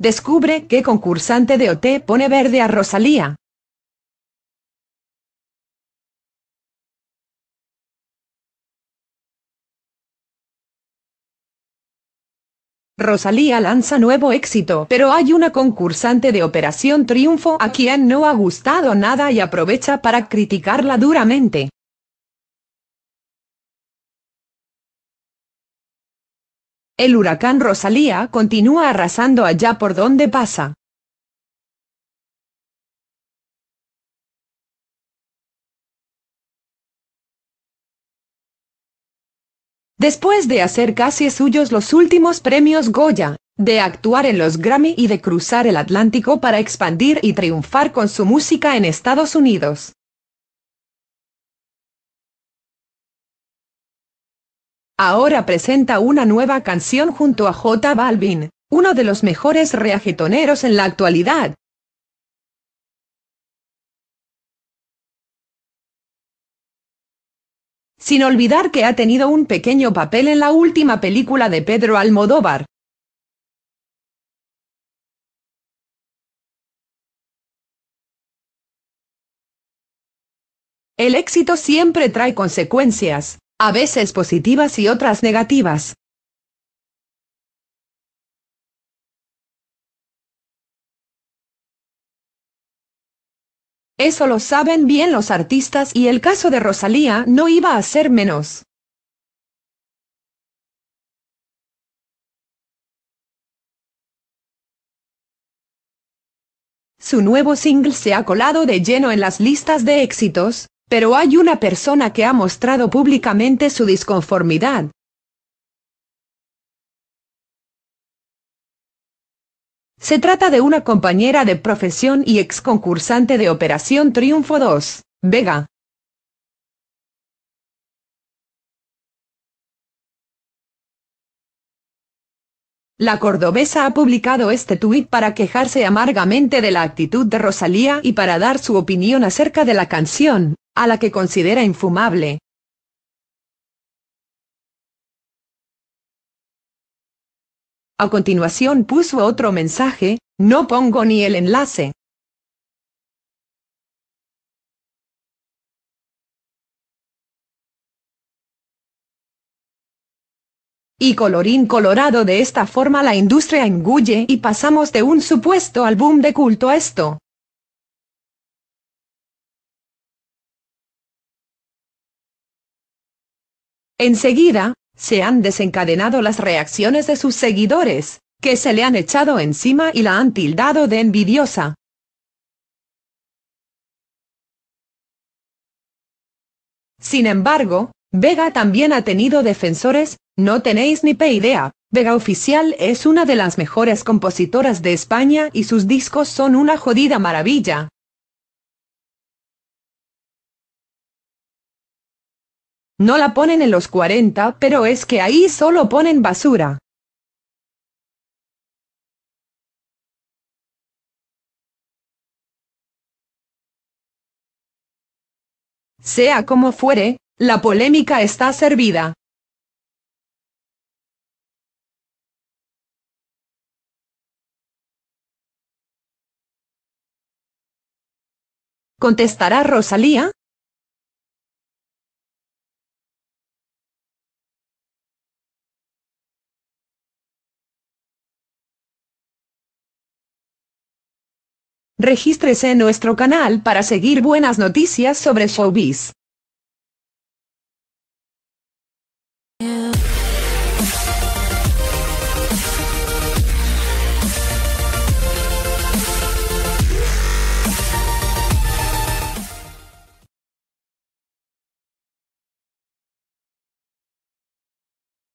Descubre qué concursante de OT pone verde a Rosalía. Rosalía lanza nuevo éxito, pero hay una concursante de Operación Triunfo a quien no ha gustado nada y aprovecha para criticarla duramente. El huracán Rosalía continúa arrasando allá por donde pasa. Después de hacer casi suyos los últimos premios Goya, de actuar en los Grammy y de cruzar el Atlántico para expandir y triunfar con su música en Estados Unidos. ahora presenta una nueva canción junto a J Balvin, uno de los mejores reajetoneros en la actualidad. Sin olvidar que ha tenido un pequeño papel en la última película de Pedro Almodóvar. El éxito siempre trae consecuencias a veces positivas y otras negativas. Eso lo saben bien los artistas y el caso de Rosalía no iba a ser menos. Su nuevo single se ha colado de lleno en las listas de éxitos, pero hay una persona que ha mostrado públicamente su disconformidad. Se trata de una compañera de profesión y ex concursante de Operación Triunfo 2, Vega. La cordobesa ha publicado este tuit para quejarse amargamente de la actitud de Rosalía y para dar su opinión acerca de la canción a la que considera infumable. A continuación puso otro mensaje, no pongo ni el enlace. Y colorín colorado de esta forma la industria engulle y pasamos de un supuesto álbum de culto a esto. Enseguida, se han desencadenado las reacciones de sus seguidores, que se le han echado encima y la han tildado de envidiosa. Sin embargo, Vega también ha tenido defensores, no tenéis ni pe idea. Vega Oficial es una de las mejores compositoras de España y sus discos son una jodida maravilla. No la ponen en los 40, pero es que ahí solo ponen basura. Sea como fuere, la polémica está servida. ¿Contestará Rosalía? Regístrese en nuestro canal para seguir buenas noticias sobre Showbiz.